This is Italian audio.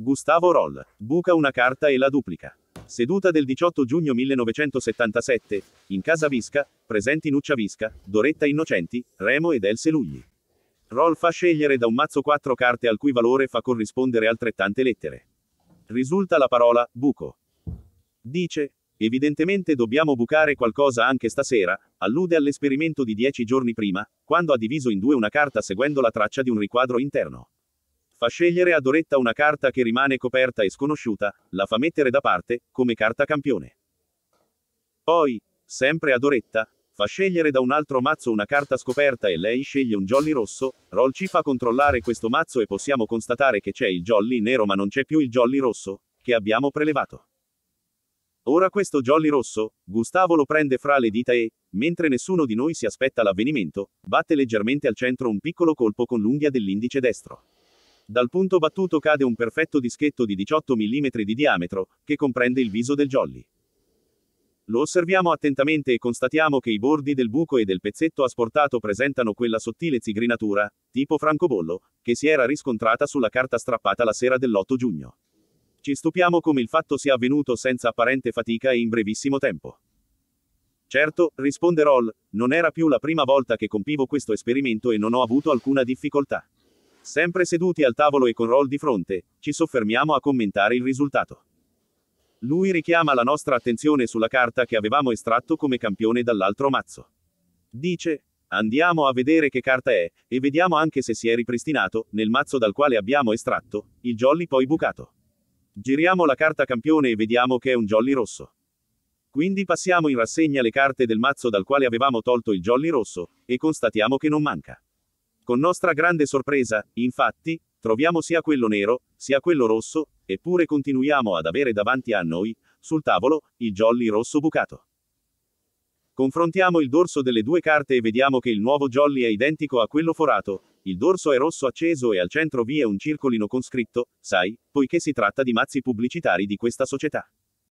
Gustavo Roll. Buca una carta e la duplica. Seduta del 18 giugno 1977, in casa Visca, presenti Nuccia Visca, Doretta Innocenti, Remo ed Else Lugli. Roll fa scegliere da un mazzo quattro carte al cui valore fa corrispondere altrettante lettere. Risulta la parola buco. Dice, evidentemente dobbiamo bucare qualcosa anche stasera, allude all'esperimento di dieci giorni prima, quando ha diviso in due una carta seguendo la traccia di un riquadro interno. Fa scegliere ad Oretta una carta che rimane coperta e sconosciuta, la fa mettere da parte, come carta campione. Poi, sempre ad Oretta, fa scegliere da un altro mazzo una carta scoperta e lei sceglie un jolly rosso, Roll ci fa controllare questo mazzo e possiamo constatare che c'è il jolly nero ma non c'è più il jolly rosso, che abbiamo prelevato. Ora questo jolly rosso, Gustavo lo prende fra le dita e, mentre nessuno di noi si aspetta l'avvenimento, batte leggermente al centro un piccolo colpo con l'unghia dell'indice destro. Dal punto battuto cade un perfetto dischetto di 18 mm di diametro, che comprende il viso del jolly. Lo osserviamo attentamente e constatiamo che i bordi del buco e del pezzetto asportato presentano quella sottile zigrinatura, tipo francobollo, che si era riscontrata sulla carta strappata la sera dell'8 giugno. Ci stupiamo come il fatto sia avvenuto senza apparente fatica e in brevissimo tempo. Certo, risponde Roll, non era più la prima volta che compivo questo esperimento e non ho avuto alcuna difficoltà. Sempre seduti al tavolo e con Roll di fronte, ci soffermiamo a commentare il risultato. Lui richiama la nostra attenzione sulla carta che avevamo estratto come campione dall'altro mazzo. Dice, andiamo a vedere che carta è, e vediamo anche se si è ripristinato, nel mazzo dal quale abbiamo estratto, il jolly poi bucato. Giriamo la carta campione e vediamo che è un jolly rosso. Quindi passiamo in rassegna le carte del mazzo dal quale avevamo tolto il jolly rosso, e constatiamo che non manca. Con nostra grande sorpresa, infatti, troviamo sia quello nero, sia quello rosso, eppure continuiamo ad avere davanti a noi, sul tavolo, il jolly rosso bucato. Confrontiamo il dorso delle due carte e vediamo che il nuovo jolly è identico a quello forato, il dorso è rosso acceso e al centro vi è un circolino con scritto, sai, poiché si tratta di mazzi pubblicitari di questa società.